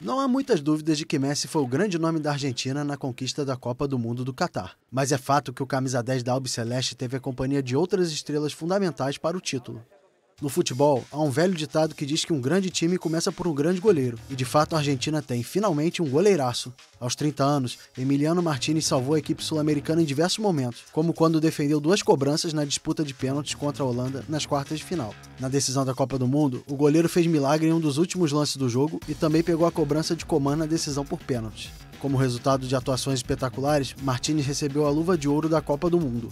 Não há muitas dúvidas de que Messi foi o grande nome da Argentina na conquista da Copa do Mundo do Catar. Mas é fato que o camisa 10 da Albiceleste teve a companhia de outras estrelas fundamentais para o título. No futebol, há um velho ditado que diz que um grande time começa por um grande goleiro, e de fato a Argentina tem finalmente um goleiraço. Aos 30 anos, Emiliano Martinez salvou a equipe sul-americana em diversos momentos, como quando defendeu duas cobranças na disputa de pênaltis contra a Holanda nas quartas de final. Na decisão da Copa do Mundo, o goleiro fez milagre em um dos últimos lances do jogo e também pegou a cobrança de Coman na decisão por pênaltis. Como resultado de atuações espetaculares, Martinez recebeu a luva de ouro da Copa do Mundo.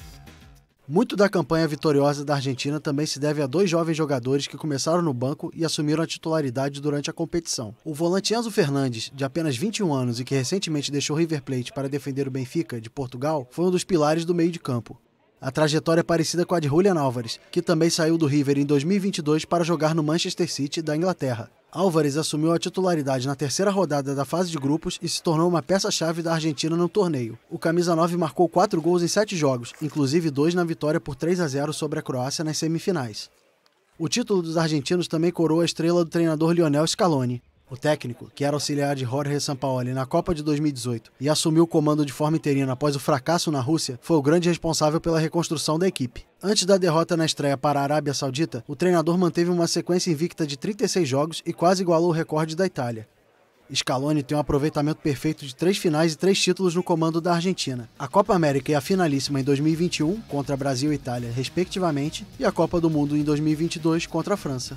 Muito da campanha vitoriosa da Argentina também se deve a dois jovens jogadores que começaram no banco e assumiram a titularidade durante a competição. O volante Enzo Fernandes, de apenas 21 anos e que recentemente deixou River Plate para defender o Benfica, de Portugal, foi um dos pilares do meio de campo. A trajetória é parecida com a de Julian Álvares, que também saiu do River em 2022 para jogar no Manchester City da Inglaterra. Álvares assumiu a titularidade na terceira rodada da fase de grupos e se tornou uma peça-chave da Argentina no torneio. O camisa 9 marcou quatro gols em sete jogos, inclusive dois na vitória por 3 a 0 sobre a Croácia nas semifinais. O título dos argentinos também coroa a estrela do treinador Lionel Scaloni o técnico, que era auxiliar de Jorge Sampaoli na Copa de 2018 e assumiu o comando de forma interina após o fracasso na Rússia, foi o grande responsável pela reconstrução da equipe. Antes da derrota na estreia para a Arábia Saudita, o treinador manteve uma sequência invicta de 36 jogos e quase igualou o recorde da Itália. Scaloni tem um aproveitamento perfeito de três finais e três títulos no comando da Argentina. A Copa América e a finalíssima em 2021, contra Brasil e Itália, respectivamente, e a Copa do Mundo em 2022, contra a França.